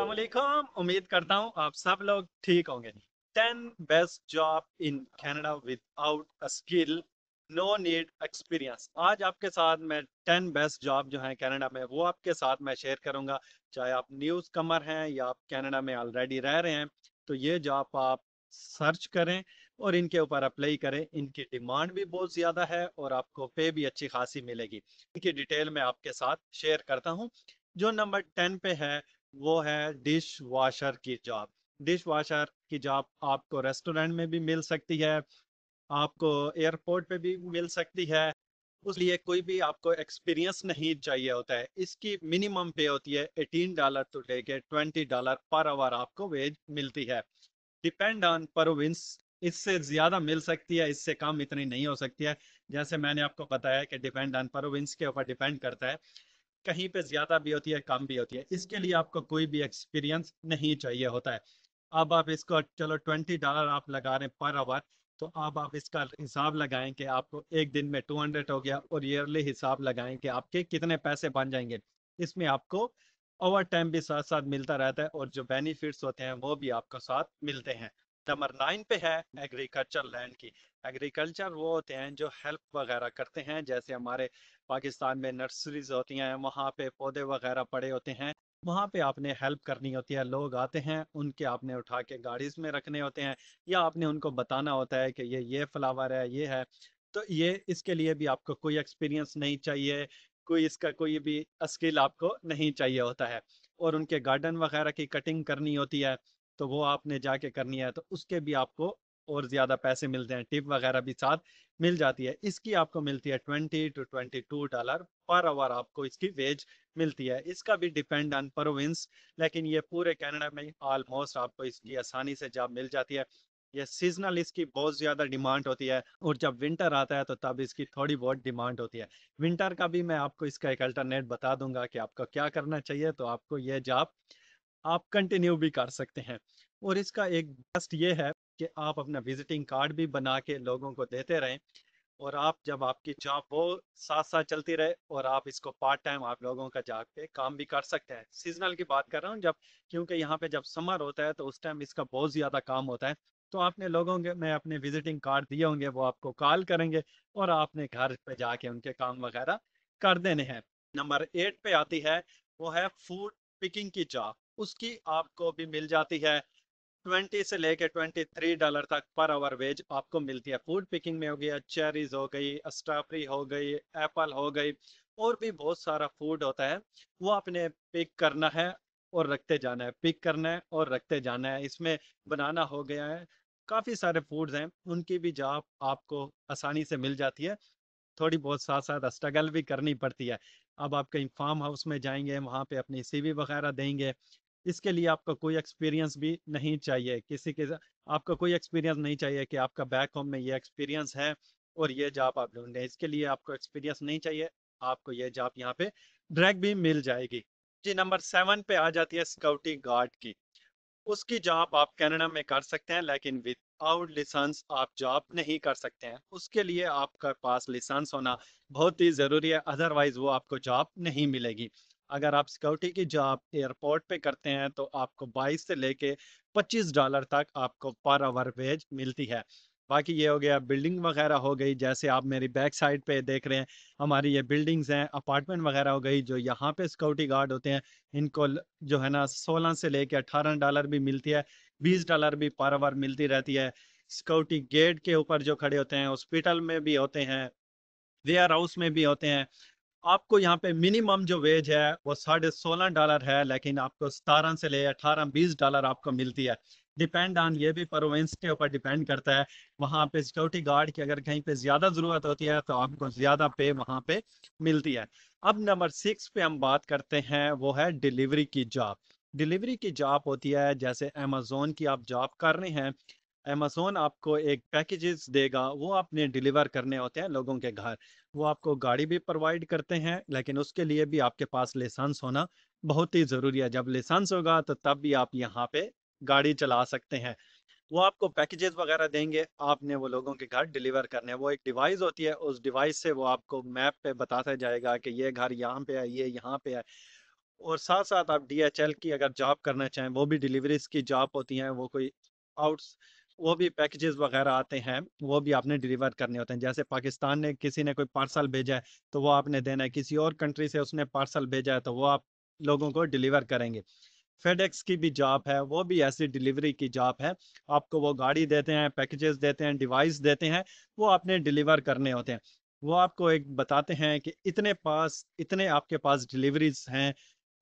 असलाकुम उम्मीद करता हूँ आप सब लोग ठीक होंगे ten best job in Canada without skill no need experience आज आपके साथ मैं टेन बेस्ट जॉब जो है कैनेडा में वो आपके साथ मैं शेयर करूंगा चाहे आप न्यूज़ कमर हैं या आप कैनेडा में ऑलरेडी रह रहे हैं तो ये जॉब आप सर्च करें और इनके ऊपर अप्लाई करें इनकी डिमांड भी बहुत ज़्यादा है और आपको पे भी अच्छी खासी मिलेगी इनकी डिटेल मैं आपके साथ शेयर करता हूँ जो नंबर टेन पे है वो है डिश वाशर की जॉब डिश वाशर की जॉब आपको रेस्टोरेंट में भी मिल सकती है आपको एयरपोर्ट पे भी मिल सकती है लिए कोई भी आपको एक्सपीरियंस नहीं चाहिए होता है इसकी मिनिमम पे होती है एटीन डॉलर टू लेके ट्वेंटी डॉलर पर आवर आपको वेज मिलती है डिपेंड ऑन प्रोविंस इससे ज़्यादा मिल सकती है इससे कम इतनी नहीं हो सकती है जैसे मैंने आपको बताया कि डिपेंड ऑन प्रोविंस के ऊपर डिपेंड करता है कहीं पे ज्यादा भी होती है कम भी होती है इसके लिए आपको कोई भी एक्सपीरियंस नहीं चाहिए होता है अब आप इसको चलो ट्वेंटी डॉलर आप लगा रहे हैं पर आवर तो अब आप इसका हिसाब लगाएं कि आपको एक दिन में टू हंड्रेड हो गया और ईयरली हिसाब लगाएं कि आपके कितने पैसे बन जाएंगे इसमें आपको ओवर टाइम भी साथ साथ मिलता रहता है और जो बेनिफिट्स होते हैं वो भी आपको साथ मिलते हैं नंबर नाइन पे है एग्रीकल्चर लैंड की एग्रीकल्चर वो होते हैं जो हेल्प वगैरह करते हैं जैसे हमारे पाकिस्तान में नर्सरीज होती हैं वहाँ पे पौधे वगैरह पड़े होते हैं वहाँ पे आपने हेल्प करनी होती है लोग आते हैं उनके आपने उठा के गाड़ीज में रखने होते हैं या आपने उनको बताना होता है कि ये ये फ्लावर है ये है तो ये इसके लिए भी आपको कोई एक्सपीरियंस नहीं चाहिए कोई इसका कोई भी स्किल आपको नहीं चाहिए होता है और उनके गार्डन वगैरह की कटिंग करनी होती है तो वो आपने जाके करनी है तो उसके भी आपको और ज़्यादा पैसे मिलते हैं टिप वगैरह भी साथ मिल जाती है इसकी आपको मिलती है twenty two twenty two dollar per hour आपको इसकी वेज मिलती है इसका भी डिपेंड ऑन प्रोविंस लेकिन ये पूरे कनाडा में ऑलमोस्ट आपको इसकी आसानी से जॉब मिल जाती है ये सीजनल इसकी बहुत ज़्यादा डिमांड होती है और जब विंटर आता है तो तब इसकी थोड़ी बहुत डिमांड होती है विंटर का भी मैं आपको इसका एक अल्टरनेट बता दूंगा कि आपको क्या करना चाहिए तो आपको ये जॉब आप कंटिन्यू भी कर सकते हैं और इसका एक बेस्ट ये है कि आप अपना विजिटिंग कार्ड भी बना के लोगों को देते रहें और आप जब आपकी जॉब वो साथ साथ चलती रहे और आप इसको पार्ट टाइम आप लोगों का जा के काम भी कर सकते हैं सीजनल की बात कर रहा हूँ जब क्योंकि यहाँ पे जब समर होता है तो उस टाइम इसका बहुत ज़्यादा काम होता है तो आपने लोगों के मैं अपने विजिटिंग कार्ड दिए होंगे वो आपको कॉल करेंगे और आपने घर पे जाके उनके काम वगैरह कर देने हैं नंबर एट पे आती है वो है फूड पिकिंग की जॉब उसकी आपको भी मिल जाती है 20 से लेके 23 डॉलर तक पर आवर वेज आपको मिलती है फूड पिकिंग में हो गया चेरीज हो गई स्ट्रॉबेरी हो गई एप्पल हो गई और भी बहुत सारा फूड होता है वो आपने पिक करना है और रखते जाना है पिक करना है और रखते जाना है इसमें बनाना हो गया है काफ़ी सारे फूड्स हैं उनकी भी जॉब आपको आसानी से मिल जाती है थोड़ी बहुत साथ साथ स्ट्रगल भी करनी पड़ती है अब आप कहीं फार्म हाउस में जाएंगे वहाँ पे अपनी सीवी वगैरह देंगे इसके लिए आपका कोई एक्सपीरियंस भी नहीं चाहिए किसी के आपका कोई एक्सपीरियंस नहीं चाहिए कि आपका बैक होम में ये एक्सपीरियंस है और ये जॉब आप ढूंढ इसके लिए आपको एक्सपीरियंस नहीं चाहिए आपको ये जॉब यहाँ पे ड्रैग भी मिल जाएगी जी नंबर सेवन पे आ जाती है सिक्योरिटी गार्ड की उसकी जॉब आप कैनेडा में कर सकते हैं लेकिन विद आउट लिसेंस आप जॉब नहीं कर सकते हैं उसके लिए आपका पास लिसेंस होना बहुत ही ज़रूरी है अदरवाइज वो आपको जॉब नहीं मिलेगी अगर आप सिक्योरिटी की जॉब एयरपोर्ट पे करते हैं तो आपको 22 से लेके 25 डॉलर तक आपको पर आवर वेज मिलती है बाकी ये हो गया बिल्डिंग वगैरह हो गई जैसे आप मेरी बैक साइड पे देख रहे हैं हमारी ये बिल्डिंग्स हैं अपार्टमेंट वगैरह हो गई जो यहाँ पे सिक्योरिटी गार्ड होते हैं इनको जो है ना 16 से लेके 18 डॉलर भी मिलती है 20 डॉलर भी पर आवर मिलती रहती है सिक्योरिटी गेट के ऊपर जो खड़े होते हैं हॉस्पिटल में भी होते हैं वेयर हाउस में भी होते हैं आपको यहाँ पे मिनिमम जो वेज है वो साढ़े सोलह डॉलर है लेकिन आपको सतारह से ले अठारह बीस डॉलर आपको मिलती है डिपेंड ऑन ये भी प्रोविंस के ऊपर डिपेंड करता है वहाँ पे सिक्योरिटी गार्ड की अगर कहीं पे ज़्यादा ज़रूरत होती है तो आपको ज़्यादा पे वहाँ पे मिलती है अब नंबर सिक्स पे हम बात करते हैं वो है डिलीवरी की जॉब डिलीवरी की जॉब होती है जैसे अमेजोन की आप जॉब कर रहे हैं अमेजोन आपको एक पैकेजेस देगा वो आपने डिलीवर करने होते हैं लोगों के घर वो आपको गाड़ी भी प्रोवाइड करते हैं लेकिन उसके लिए भी आपके पास लाइसेंस होना बहुत ही ज़रूरी है जब लाइसेंस होगा तो तब भी आप यहाँ पे गाड़ी चला सकते हैं वो आपको पैकेजेस वगैरह देंगे आपने वो लोगों के घर डिलीवर करने वो एक डिवाइस होती है उस डिवाइस से वो आपको मैप पे बताता जाएगा कि ये घर यहाँ पे है ये यहाँ पे है और साथ साथ आप डीएचएल की अगर जॉब करना चाहें वो भी डिलीवरीज की जॉब होती हैं वो कोई आउट वो भी पैकेजेस वगैरह आते हैं वो भी आपने डिलीवर करने होते हैं जैसे पाकिस्तान ने किसी ने कोई पार्सल भेजा है तो वो आपने देना है किसी और कंट्री से उसने पार्सल भेजा है तो वो आप लोगों को डिलीवर करेंगे फेडेक्स की भी जॉब है वो भी ऐसी डिलीवरी की जॉब है आपको वो गाड़ी देते हैं पैकेजेस देते हैं डिवाइस देते हैं वो आपने डिलीवर करने होते हैं वो आपको एक बताते हैं कि इतने पास इतने आपके पास डिलीवरीज हैं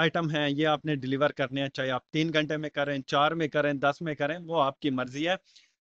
आइटम हैं ये आपने डिलीवर करने हैं चाहे आप तीन घंटे में करें चार में करें दस में करें वो आपकी मर्जी है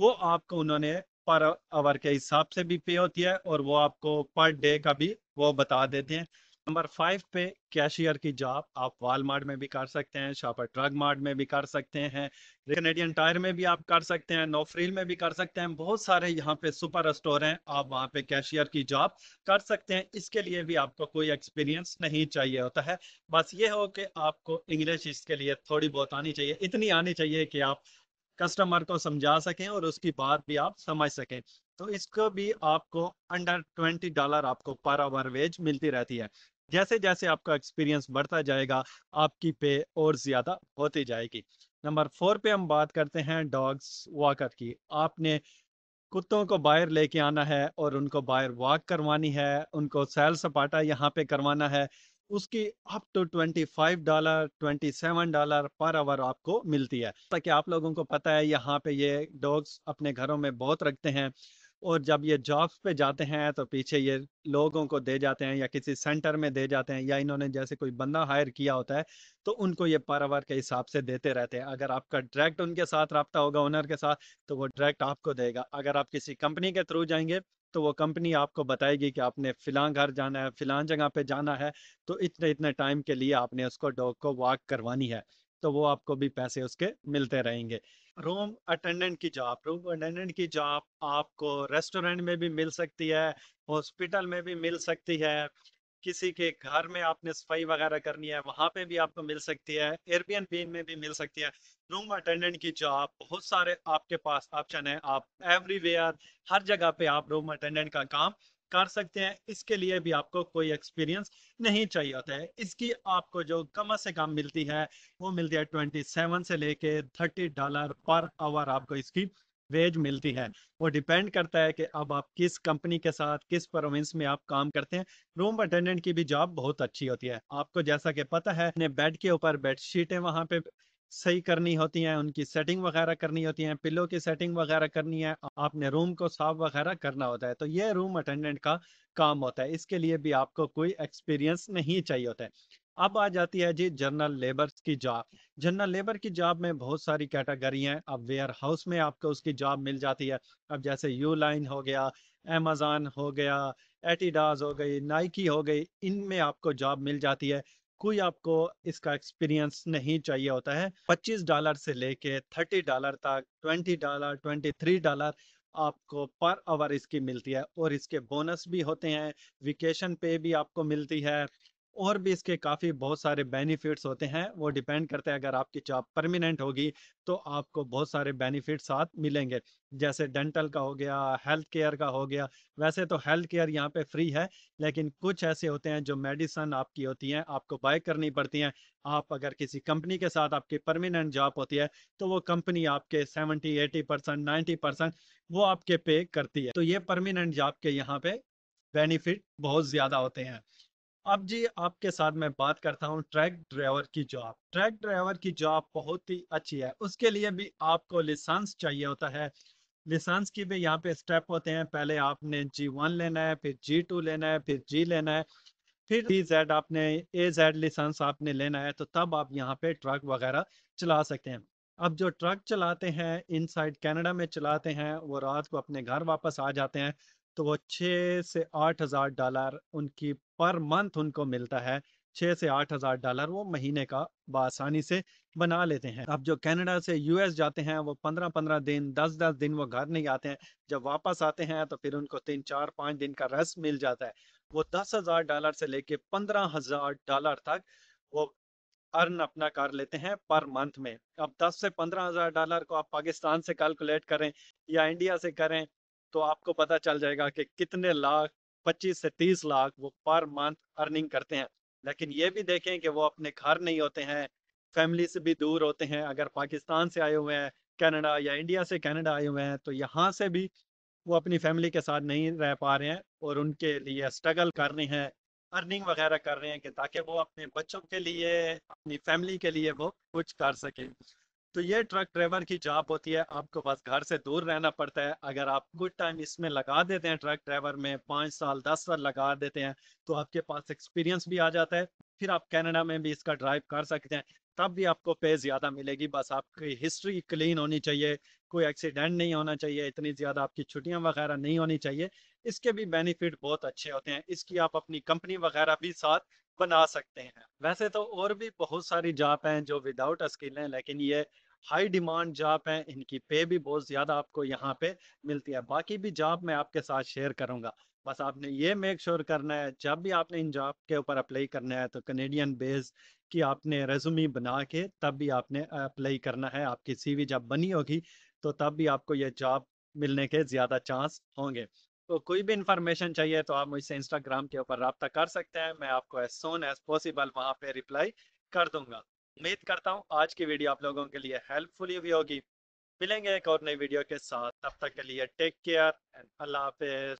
वो आपको उन्होंने पर आवर के हिसाब से भी पे होती है और वो आपको पर डे का भी वो बता देते हैं नंबर फाइव पे कैशियर की जॉब आप वालमार्ट में भी कर सकते हैं शॉपर ट्रग मार्ट में भी कर सकते हैं कैनेडियन टायर में भी आप कर सकते हैं नोफ्रील में भी कर सकते हैं बहुत सारे यहाँ पे सुपर स्टोर हैं आप वहाँ पे कैशियर की जॉब कर सकते हैं इसके लिए भी आपको कोई एक्सपीरियंस नहीं चाहिए होता है बस ये हो कि आपको इंग्लिश इसके लिए थोड़ी बहुत आनी चाहिए इतनी आनी चाहिए कि आप कस्टमर को समझा सकें और उसकी बात भी आप समझ सकें तो इसको भी आपको अंडर ट्वेंटी डॉलर आपको पर आवर वेज मिलती रहती है जैसे जैसे आपका एक्सपीरियंस बढ़ता जाएगा आपकी पे और ज़्यादा होती जाएगी नंबर फोर पे हम बात करते हैं डॉग्स वॉकर की आपने कुत्तों को बाहर लेके आना है और उनको बाहर वॉक करवानी है उनको सैल सपाटा यहाँ पे करवाना है उसकी up to twenty five dollar twenty seven dollar per hour आपको मिलती है ताकि आप लोगों को पता है यहाँ पे ये डॉग्स अपने घरों में बहुत रखते हैं और जब ये जॉब पे जाते हैं तो पीछे ये लोगों को दे जाते हैं या किसी सेंटर में दे जाते हैं या इन्होंने जैसे कोई बंदा हायर किया होता है तो उनको ये पर आवर के हिसाब से देते रहते हैं अगर आपका डायरेक्ट उनके साथ रबता होगा ओनर के साथ तो वो डायरेक्ट आपको देगा अगर आप किसी कंपनी के थ्रू जाएंगे तो वो कंपनी आपको बताएगी कि आपने फिलहाल घर जाना है फ़िलाँ जगह पे जाना है तो इतने इतने टाइम के लिए आपने उसको डॉग को वॉक करवानी है तो वो आपको भी पैसे उसके मिलते रहेंगे रूम अटेंडेंट की जॉब रूम अटेंडेंट की जॉब आपको रेस्टोरेंट में भी मिल सकती है हॉस्पिटल में भी मिल सकती है किसी के घर में आपने सफाई वगैरह करनी है वहाँ पे भी आपको मिल सकती है एयरबीएन में भी मिल सकती है रूम अटेंडेंट की जॉब बहुत सारे आपके पास ऑप्शन है आप एवरीवेयर हर जगह पे आप रूम अटेंडेंट का काम कर सकते हैं इसके लिए भी आपको कोई एक्सपीरियंस नहीं चाहिए होता है इसकी आपको जो कम से कम मिलती है वो मिलती है ट्वेंटी सेवन से लेके थर्टी डॉलर पर आवर आपको इसकी वेज मिलती है वो डिपेंड करता है कि अब आप किस कंपनी के साथ किस प्रोविंस में आप काम करते हैं रूम अटेंडेंट की भी जॉब बहुत अच्छी होती है आपको जैसा कि पता है अपने बेड के ऊपर बेडशीटें वहाँ पे सही करनी होती हैं उनकी सेटिंग वगैरह करनी होती है पिलो की सेटिंग वगैरह करनी है आपने रूम को साफ वगैरह करना होता है तो ये रूम अटेंडेंट का काम होता है इसके लिए भी आपको कोई एक्सपीरियंस नहीं चाहिए होता है अब आ जाती है जी जनरल लेबर की जॉब जनरल लेबर की जॉब में बहुत सारी कैटेगरी हैं अब वेयर हाउस में आपको उसकी जॉब मिल जाती है अब जैसे यू लाइन हो गया अमेज़ान हो गया एटीडाज हो गई नाइकी हो गई इनमें आपको जॉब मिल जाती है कोई आपको इसका एक्सपीरियंस नहीं चाहिए होता है 25 डॉलर से लेके 30 डॉलर तक 20 डॉलर 23 डॉलर आपको पर आवर इसकी मिलती है और इसके बोनस भी होते हैं वेकेशन पे भी आपको मिलती है और भी इसके काफ़ी बहुत सारे बेनिफिट्स होते हैं वो डिपेंड करते हैं अगर आपकी जॉब परमिनेंट होगी तो आपको बहुत सारे बेनिफिट्स साथ मिलेंगे जैसे डेंटल का हो गया हेल्थ केयर का हो गया वैसे तो हेल्थ केयर यहाँ पे फ्री है लेकिन कुछ ऐसे होते हैं जो मेडिसन आपकी होती हैं आपको बाय करनी पड़ती हैं आप अगर किसी कंपनी के साथ आपकी परमिनेंट जॉब होती है तो वो कंपनी आपके seventy eighty percent ninety percent वो आपके पे करती है तो ये परमिनेंट जॉब के यहाँ पे बेनिफिट बहुत ज़्यादा होते हैं अब जी आपके साथ मैं बात करता हूँ ट्रक ड्राइवर की जॉब ट्रक ड्राइवर की जॉब बहुत ही अच्छी है उसके लिए भी आपको लिसांस चाहिए होता है लिसांस की भी यहाँ पे स्टेप होते हैं पहले आपने जी वन लेना है फिर जी टू लेना है फिर जी लेना है फिर डी जेड आपने ए जेड लिसंस आपने लेना है तो तब आप यहाँ पे ट्रक वगैरह चला सकते हैं अब जो ट्रक चलाते हैं इनसाइड कनाडा में चलाते हैं वो रात को अपने घर वापस आ जाते हैं तो वो छः से आठ हज़ार डॉलर उनकी पर मंथ उनको मिलता है छः से आठ हज़ार डॉलर वो महीने का बसानी से बना लेते हैं अब जो कनाडा से यूएस जाते हैं वो पंद्रह पंद्रह दिन दस दस दिन वो घर नहीं आते हैं जब वापस आते हैं तो फिर उनको तीन चार पाँच दिन का रस मिल जाता है वो दस हज़ार डॉलर से लेके पंद्रह हज़ार डॉलर तक वो अर्न अपना कर लेते हैं पर मंथ में अब दस से पंद्रह हज़ार डॉलर को आप पाकिस्तान से कैलकुलेट करें या इंडिया से करें तो आपको पता चल जाएगा कि कितने लाख पच्चीस से तीस लाख वो पर मंथ अर्निंग करते हैं लेकिन ये भी देखें कि वो अपने घर नहीं होते हैं फैमिली से भी दूर होते हैं अगर पाकिस्तान से आए हुए हैं कनाडा या इंडिया से कनाडा आए हुए हैं तो यहाँ से भी वो अपनी फैमिली के साथ नहीं रह पा रहे हैं और उनके लिए स्ट्रगल कर रहे हैं अर्निंग वगैरह कर रहे हैं कि ताकि वो अपने बच्चों के लिए अपनी फैमिली के लिए वो कुछ कर सकें तो ये ट्रक ड्राइवर की जॉब होती है आपको बस घर से दूर रहना पड़ता है अगर आप कुछ टाइम इसमें लगा देते हैं ट्रक ड्राइवर में पाँच साल दस साल लगा देते हैं तो आपके पास एक्सपीरियंस भी आ जाता है फिर आप कनाडा में भी इसका ड्राइव कर सकते हैं तब भी आपको पे ज़्यादा मिलेगी बस आपकी हिस्ट्री क्लीन होनी चाहिए कोई एक्सीडेंट नहीं होना चाहिए इतनी ज़्यादा आपकी छुट्टियाँ वगैरह नहीं होनी चाहिए इसके भी बेनिफिट बहुत अच्छे होते हैं इसकी आप अपनी कंपनी वगैरह भी साथ बना सकते हैं वैसे तो और भी बहुत सारी जॉब हैं जो विदाउट स्किल हैं लेकिन ये हाई डिमांड जॉब हैं इनकी पे भी बहुत ज़्यादा आपको यहाँ पे मिलती है बाकी भी जॉब मैं आपके साथ शेयर करूँगा बस आपने ये मेक श्योर sure करना है जब भी आपने इन जॉब के ऊपर अप्लाई करना है तो कनेडियन बेस्ड की आपने रेजुमी बना के तब भी आपने अप्लाई करना है आपकी सीवी जब बनी होगी तो तब भी आपको ये जॉब मिलने के ज़्यादा चांस होंगे तो कोई भी इंफॉर्मेशन चाहिए तो आप मुझसे इंस्टाग्राम के ऊपर रबता कर सकते हैं मैं आपको एज सोन एज पॉसिबल वहाँ पे रिप्लाई कर दूंगा उम्मीद करता हूँ आज की वीडियो आप लोगों के लिए हेल्पफुल भी होगी मिलेंगे एक और नई वीडियो के साथ तब तक के लिए टेक केयर एंड अल्लाह हाफिज